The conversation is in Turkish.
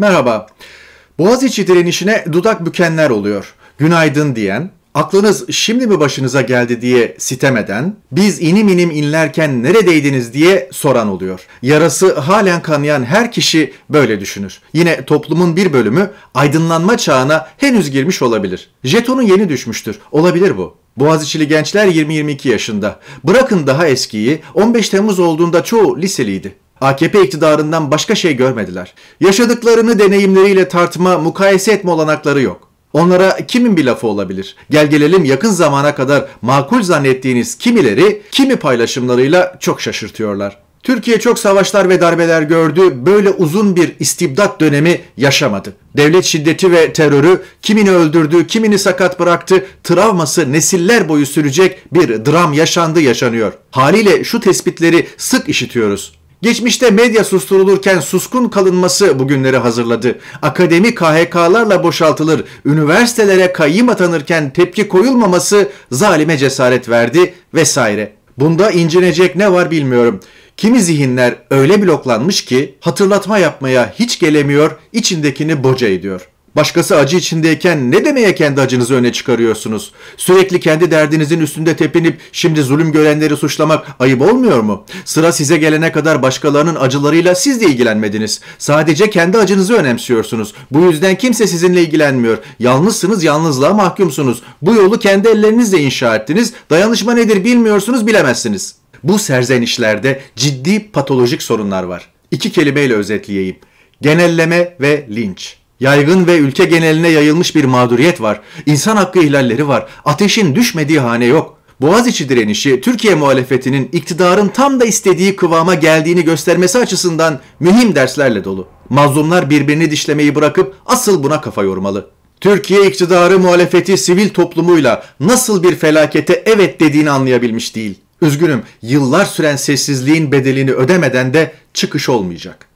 Merhaba. Boğaziçi direnişine dudak bükenler oluyor. Günaydın diyen, aklınız şimdi mi başınıza geldi diye sitemeden, biz inim inim inlerken neredeydiniz diye soran oluyor. Yarası halen kanayan her kişi böyle düşünür. Yine toplumun bir bölümü aydınlanma çağına henüz girmiş olabilir. Jetonu yeni düşmüştür. Olabilir bu. Boğaziçi'li gençler 20-22 yaşında. Bırakın daha eskiyi, 15 Temmuz olduğunda çoğu liseliydi. AKP iktidarından başka şey görmediler. Yaşadıklarını deneyimleriyle tartma, mukayese etme olanakları yok. Onlara kimin bir lafı olabilir? Gel gelelim yakın zamana kadar makul zannettiğiniz kimileri kimi paylaşımlarıyla çok şaşırtıyorlar. Türkiye çok savaşlar ve darbeler gördü, böyle uzun bir istibdat dönemi yaşamadı. Devlet şiddeti ve terörü kimini öldürdü, kimini sakat bıraktı, travması nesiller boyu sürecek bir dram yaşandı yaşanıyor. Haliyle şu tespitleri sık işitiyoruz. Geçmişte medya susturulurken suskun kalınması bugünleri hazırladı. Akademi KHK'larla boşaltılır, üniversitelere kayyım atanırken tepki koyulmaması zalime cesaret verdi vesaire. Bunda incinecek ne var bilmiyorum. Kimi zihinler öyle bloklanmış ki hatırlatma yapmaya hiç gelemiyor, içindekini boca ediyor. Başkası acı içindeyken ne demeye kendi acınızı öne çıkarıyorsunuz? Sürekli kendi derdinizin üstünde tepinip şimdi zulüm görenleri suçlamak ayıp olmuyor mu? Sıra size gelene kadar başkalarının acılarıyla siz de ilgilenmediniz. Sadece kendi acınızı önemsiyorsunuz. Bu yüzden kimse sizinle ilgilenmiyor. Yalnızsınız, yalnızlığa mahkumsunuz. Bu yolu kendi ellerinizle inşa ettiniz. Dayanışma nedir bilmiyorsunuz, bilemezsiniz. Bu serzenişlerde ciddi patolojik sorunlar var. İki kelimeyle özetleyeyim. Genelleme ve linç. Yaygın ve ülke geneline yayılmış bir mağduriyet var. İnsan hakkı ihlalleri var. Ateşin düşmediği hane yok. Boğaziçi direnişi Türkiye muhalefetinin iktidarın tam da istediği kıvama geldiğini göstermesi açısından mühim derslerle dolu. Mazlumlar birbirini dişlemeyi bırakıp asıl buna kafa yormalı. Türkiye iktidarı muhalefeti sivil toplumuyla nasıl bir felakete evet dediğini anlayabilmiş değil. Üzgünüm yıllar süren sessizliğin bedelini ödemeden de çıkış olmayacak.